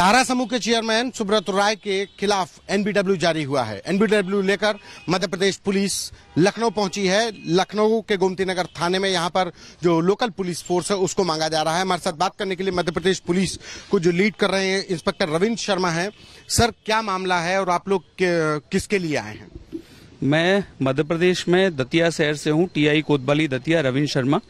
सहारा समूह के चेयरमैन सुब्रत राय के खिलाफ एनबीडब्ल्यू जारी हुआ है एनबीडब्ल्यू लेकर मध्य प्रदेश पुलिस लखनऊ पहुंची है लखनऊ के गोमती नगर थाने में यहां पर जो लोकल पुलिस फोर्स है उसको मांगा जा रहा है हमारे साथ बात करने के लिए मध्य प्रदेश पुलिस को जो लीड कर रहे हैं इंस्पेक्टर रविंद्र शर्मा है सर क्या मामला है और आप लोग किसके लिए आए हैं मैं मध्य प्रदेश में दतिया शहर से हूँ टी आई दतिया रविंद्र शर्मा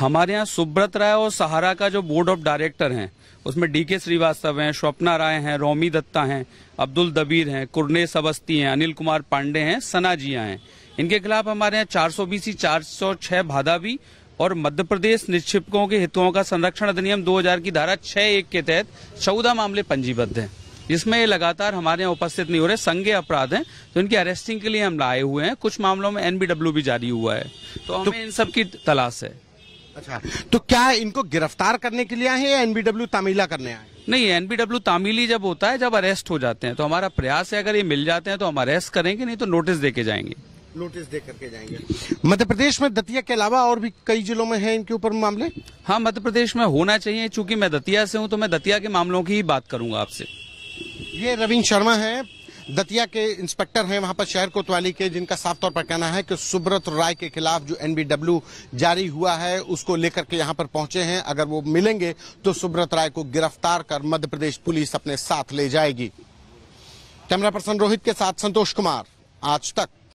हमारे यहाँ सुब्रत राय और सहारा का जो बोर्ड ऑफ डायरेक्टर हैं उसमें डी के श्रीवास्तव हैं स्वप्ना राय हैं रोमी दत्ता हैं अब्दुल दबीर हैं कुरनेश अवस्थी हैं अनिल कुमार पांडे हैं सना जिया हैं इनके खिलाफ हमारे यहाँ चार सौ बीसी चार सौ छह भादावी और मध्य प्रदेश निक्षिपकों के हितों का संरक्षण अधिनियम दो की धारा छह एक के तहत चौदह मामले पंजीबद्ध हैं जिसमें ये लगातार हमारे यहाँ उपस्थित नहीं हो रहे संगे अपराध हैं तो इनकी अरेस्टिंग के लिए हम लाए हुए हैं कुछ मामलों में एनबीडब्ल्यू भी जारी हुआ है तो, तो हमें तो, इन सब की तलाश है अच्छा तो क्या इनको गिरफ्तार करने के लिए आए या एनबीडब्ल्यू तामीला करने आए नहीं एनबीडब्ल्यू तामीली जब होता है जब अरेस्ट हो जाते हैं तो हमारा प्रयास है अगर ये मिल जाते हैं तो हम अरेस्ट करेंगे नहीं तो नोटिस दे के जाएंगे नोटिस दे करके जाएंगे मध्य प्रदेश में दतिया के अलावा और भी कई जिलों में है इनके ऊपर मामले हाँ मध्य प्रदेश में होना चाहिए चूंकि मैं दतिया से हूँ तो मैं दतिया के मामलों की ही बात करूंगा आपसे ये रविंद्र शर्मा है दतिया के इंस्पेक्टर हैं वहां पर शहर कोतवाली के जिनका साफ तौर पर कहना है कि सुब्रत राय के खिलाफ जो एनबीडब्ल्यू जारी हुआ है उसको लेकर के यहां पर पहुंचे हैं अगर वो मिलेंगे तो सुब्रत राय को गिरफ्तार कर मध्य प्रदेश पुलिस अपने साथ ले जाएगी कैमरा पर्सन रोहित के साथ संतोष कुमार आज तक